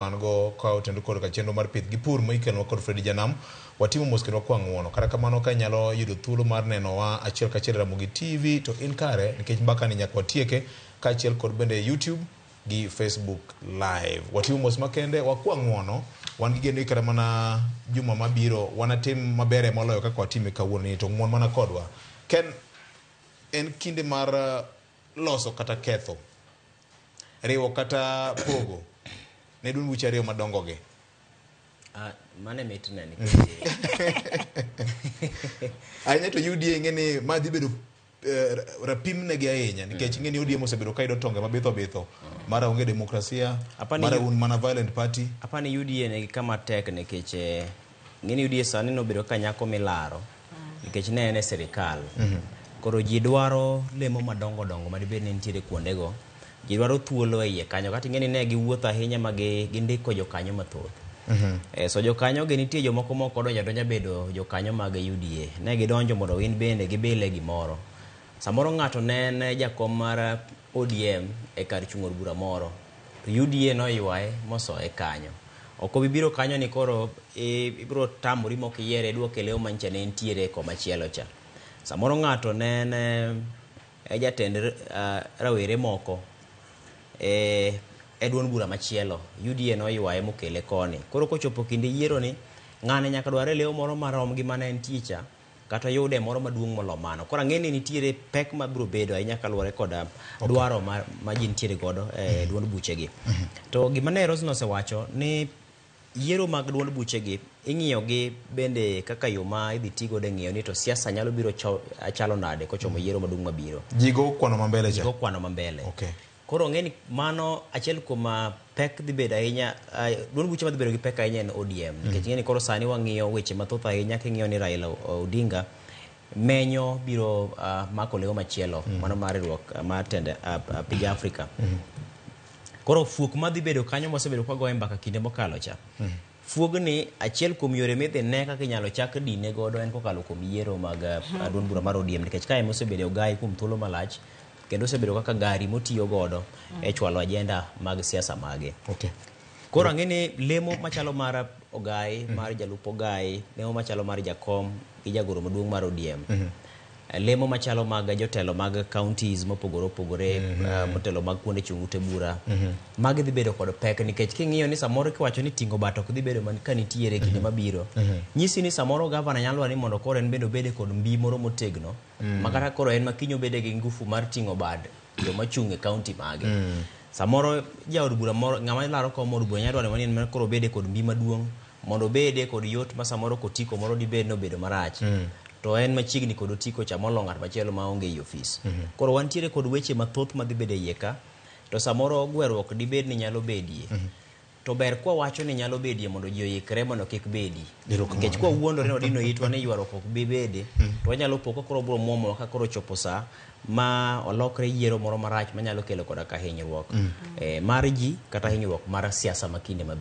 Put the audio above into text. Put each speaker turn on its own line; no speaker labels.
an go kawo tendo kod ka chenro mar pith gi pur ma ikelonwa kod Fredi Janam watimo mos kendo kwa ng'uono kata kamano ka inyalo yudo thuolo mar nenowa achiel kachiel e Ramogi TV to in kare nikech mbaka ni nyaka watieke kaachiel kod bende YouTube gi Facebook live watimo mos makende wakwa ng'uono wan gi geno kata mana juma mabiro wanatim mabere moloyo kaka watime kawuono ni to ng'uon mana kodwa ken en kinde mar uh, loso kata ketho riwo kata pogo ne dun buche ariyo madongo gi mane mitne ni ahinya to UDA ing'e e ni ma dhi bedo e, rapim negi ahinya nikech ing'e ni UDA e mosebedo ka yudo tonge mabitho bitho mm. mara onge demokrasia mara un mana violent
party apa ni UDA negi kama tek nikech ing'e ni UDA sani nobedo ka nyako milaro mm. nikech ne en e sirikal mhm. koro ji dwaro lemo madongo dongo madibed ni nitiere kuondego ji dwaro thuolo eiye kanyo kata ing'e ni ne giwuotho ahinya ma gindiko jokanyo mathoth Mm-hmm. so jokanyo gi nitie jomoko mok odonjo adonja bedo jokanyo mag UDA ne gidonjo mondo win bende gibile gimoro samoro ng'ato ne en jakom mar ODM e kar chung' od bura moro to UDA noywaye mosoye kanyo ok obibiro kanyo ni koro ibiro tamori mok iyere dwoke leo mancha ne entiere e komachielo cha samoro ng'ato ne en e jatend uh, rawere moko e, e duond bura machielo UDA noywaye mokele koni koro kochopo kinde yiero ni ng'ane nyaka dware lewo moro marom gi mane entie cha kata yude moro maduong' molo mano koro ang'e ni nitiere pek mabiro bedo ahinya kaluwore kod um, okay. dwaro ma, ma ji nitiere godo e mm -hmm. duond buchegi mm -hmm. to gima ne Rosno osewacho ni yiero mag duond buchegi ing'iyo gi bende kaka yo ma idhi ti godo e ng'iyo ni to siasa nyalo biro cho, chalo nade kochomo mm -hmm. yiero maduong' mabiro
jigo kwano mambele cha jigo
kwano mambele okay. koro ng'e ni mano achiel kuom uh, pek dhi bedo ahinya uh, duond buche madhi bedo gi pek ahinya en ODM mm-hmm. nikech ng'e ni koro sani wang'iyo weche mathoth ahinya king'iyo ni Raila uh, Odinga menyo biro mako lewo machielo mm-hmm. mano mar riwruok mar tend piny mm-hmm. Afrika koro fuok madhi bedo kanyo mosebedo kwa goye mbaka kinde mokalo cha fuogni achiel kuom yore midhi ne kaka inyalo chak dine godo en kokalo kuom yiero mag duond bura mar ODM nikech kae mosebedo e ogai kuom thuolo malach kendo osebedo kaka gari motiyo godo mm. e chwalo ajenda mag siasa mage. Okay. Koro ang'e ni lemo machalo mar ogai, mm-hmm. mar jalup ogai, lemo machalo mar jakom gi jagoro maduong' mar ODM. Mm -hmm. lemo machalo mag jotelo mag counties mopogore opogore mhm. eh, motelo mag kuonde chung' ute bura mhm. magi dhi bedo kod pek nikech king'iyo ni samoro kiwacho ni tingo bat ok dhi bedo ka nitiere kinde e mhm. mabiro nyisi ni samoro gavana nyalo ni mondo koro en bende obede kod mbi moro motegno mm makata koro en makiny obede gi ngufu mar ting'o bad joma chung' e kaunti mage mm -hmm. samoro jaod bura moro ng'ama laro kom od bura nyadwaro ni en koro obede kod mbi maduong' mondo obede kod yot ma samoro kotiko moro dibed nobedo marach to en machiegni kod otiko cha molo ng'at machielo maonge ei ofis mm -hmm. koro wantiere kod weche mathoth madhi bedo eiye ka to samoro gwerruok dibed ni nyalo bedie mm -hmm. to ber kwawacho ni nyalo bedie mondo ji oikre mondo kik bedi nikech kwawuondore no dino itwa ni ywaruok ok bi bede mm -hmm. to wanyalo poko koro bro mwomo ka koro chopo saa ma olokre yiero moro marach manyalo kelo koda ka hinyruok mm -hmm. eh, mar ji kata hinyruok mar siasa makinde